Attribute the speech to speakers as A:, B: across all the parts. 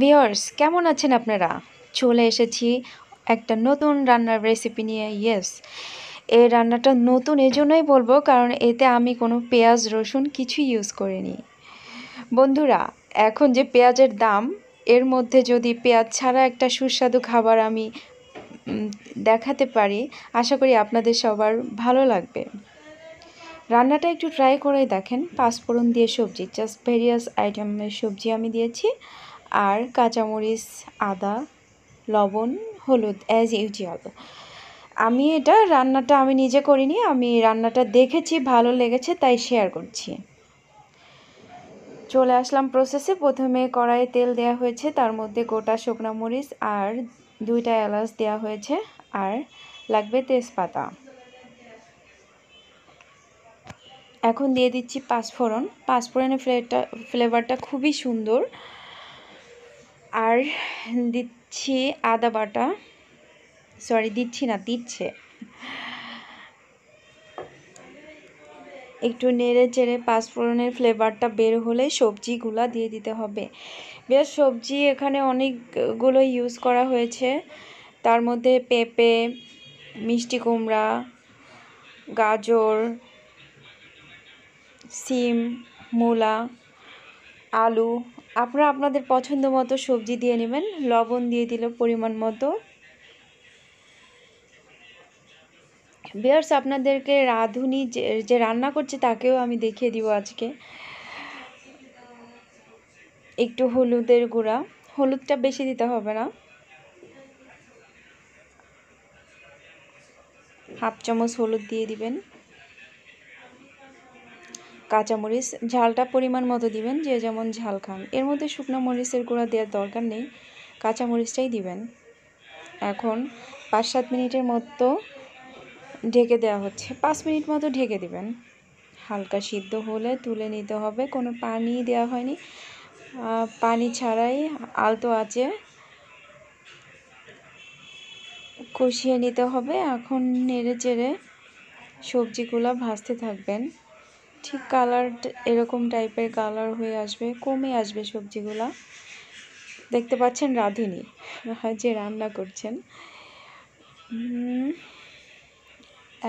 A: viewers কেমন আছেন আপনারা চলে এসেছি একটা নতুন রান্নার রেসিপি নিয়ে ইয়েস এই রান্নাটা নতুন এজন্যই বলবো কারণ এতে আমি কোনো পেঁয়াজ রসুন কিছুই ইউজ করিনি বন্ধুরা এখন যে পেঁয়াজের দাম এর মধ্যে যদি পেঁয়াজ ছাড়া একটা সুস্বাদু খাবার আমি দেখাতে পারি আশা করি আপনাদের সবার ভালো লাগবে রান্নাটা একটু ট্রাই করে দেখেন পাঁচফোড়ন দিয়ে সবজি জাস্ট ভেরিয়াস আইটেমের সবজি আমি দিয়েছি আর কাঁচামরিচ আদা লবণ হলুদ অ্যাজ ইউজুয়াল আমি এটা রান্নাটা আমি নিজে করিনি আমি রান্নাটা দেখেছি ভালো লেগেছে তাই শেয়ার করছি চলে আসলাম প্রসেসে প্রথমে কড়াইয়ে তেল দেওয়া হয়েছে তার মধ্যে গোটা শুকনা মরিচ আর দুইটা এলাচ দেওয়া হয়েছে আর লাগবে তেজপাতা এখন দিয়ে দিচ্ছি পাঁচফোড়ন পাঁচফোড়নের ফ্লেভারটা ফ্লেভারটা খুবই সুন্দর আর দিচ্ছি আদা বাটা সরি দিচ্ছি না দিচ্ছে একটু নেড়ে চেড়ে পাঁচফোড়নের ফ্লেভারটা বের হলে সবজিগুলা দিয়ে দিতে হবে বেশ সবজি এখানে অনেকগুলো ইউজ করা হয়েছে তার মধ্যে পেঁপে মিষ্টি কুমড়া গাজর সিম মূলা আলু আপনারা আপনাদের পছন্দ মতো সবজি দিয়ে নেবেন লবণ দিয়ে দিল পরিমাণ মতো বিয়ার্স আপনাদেরকে রাঁধুনি যে রান্না করছে তাকেও আমি দেখিয়ে দিব আজকে একটু হলুদের গুঁড়া হলুদটা বেশি দিতে হবে না হাফ চামচ হলুদ দিয়ে দিবেন কাঁচামরিচ ঝালটা পরিমাণ মতো দিবেন যে যেমন ঝাল খান এর মধ্যে শুকনো মরিচের গুঁড়া দেওয়ার দরকার নেই কাঁচামরিচটাই দিবেন এখন পাঁচ সাত মিনিটের মতো ঢেকে দেওয়া হচ্ছে পাঁচ মিনিট মতো ঢেকে দিবেন হালকা সিদ্ধ হলে তুলে নিতে হবে কোনো পানি দেওয়া হয়নি পানি ছাড়াই আলতো আছে কষিয়ে নিতে হবে এখন নেড়ে চেড়ে সবজিগুলো ভাজতে থাকবেন ঠিক কালার এরকম টাইপের কালার হয়ে আসবে কমে আসবে সবজিগুলা দেখতে পাচ্ছেন রাঁধুনি যে রান্না করছেন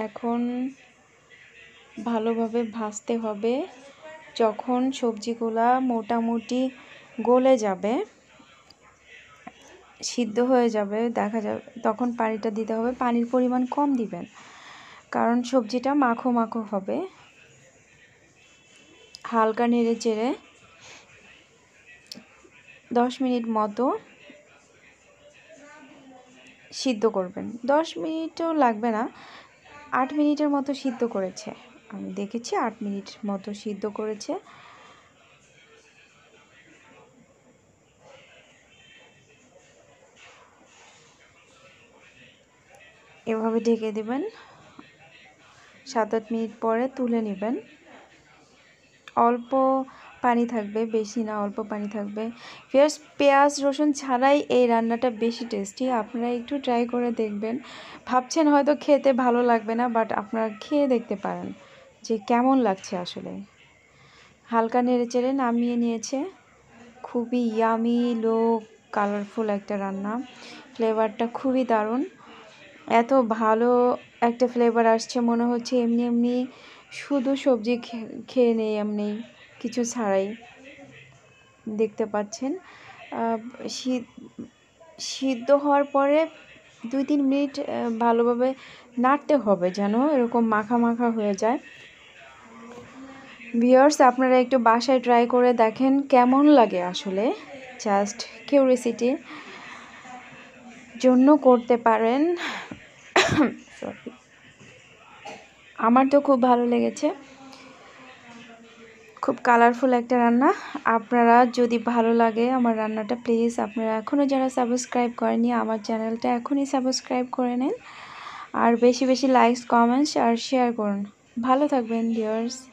A: এখন ভালোভাবে ভাজতে হবে যখন সবজিগুলা মোটামুটি গলে যাবে সিদ্ধ হয়ে যাবে দেখা যাবে তখন পানিটা দিতে হবে পানির পরিমাণ কম দিবেন কারণ সবজিটা মাখো মাখো হবে হালকা নেড়ে চেড়ে দশ মিনিট মতো সিদ্ধ করবেন দশ মিনিটও লাগবে না আট মিনিটের মতো সিদ্ধ করেছে আমি দেখেছি আট মিনিট মতো সিদ্ধ করেছে এভাবে ঢেকে দেবেন সাত আট মিনিট পরে তুলে নেবেন অল্প পানি থাকবে বেশি না অল্প পানি থাকবে পেঁয়াজ পেঁয়াজ রসুন ছাড়াই এই রান্নাটা বেশি টেস্টি আপনারা একটু ট্রাই করে দেখবেন ভাবছেন হয়তো খেতে ভালো লাগবে না বাট আপনারা খেয়ে দেখতে পারেন যে কেমন লাগছে আসলে হালকা নেড়ে চেড়ে নামিয়ে নিয়েছে খুবই ইয়ামি লো কালারফুল একটা রান্না ফ্লেভারটা খুবই দারুণ এত ভালো একটা ফ্লেভার আসছে মনে হচ্ছে এমনি এমনি শুধু সবজি খেয়ে নেই এমনি কিছু ছাড়াই দেখতে পাচ্ছেন সিদ্ধ হওয়ার পরে দুই তিন মিনিট ভালোভাবে নাড়তে হবে যেন এরকম মাখা মাখা হয়ে যায় ভিওর্স আপনারা একটু বাসায় ট্রাই করে দেখেন কেমন লাগে আসলে জাস্ট কিউরিসিটি জন্য করতে পারেন সরি আমার তো খুব ভালো লেগেছে খুব কালারফুল একটা রান্না আপনারা যদি ভালো লাগে আমার রান্নাটা প্লিজ আপনারা এখনও যারা সাবস্ক্রাইব করেনি আমার চ্যানেলটা এখনই সাবস্ক্রাইব করে নিন আর বেশি বেশি লাইকস কমেন্টস আর শেয়ার করুন ভালো থাকবেন ভিউয়ার্স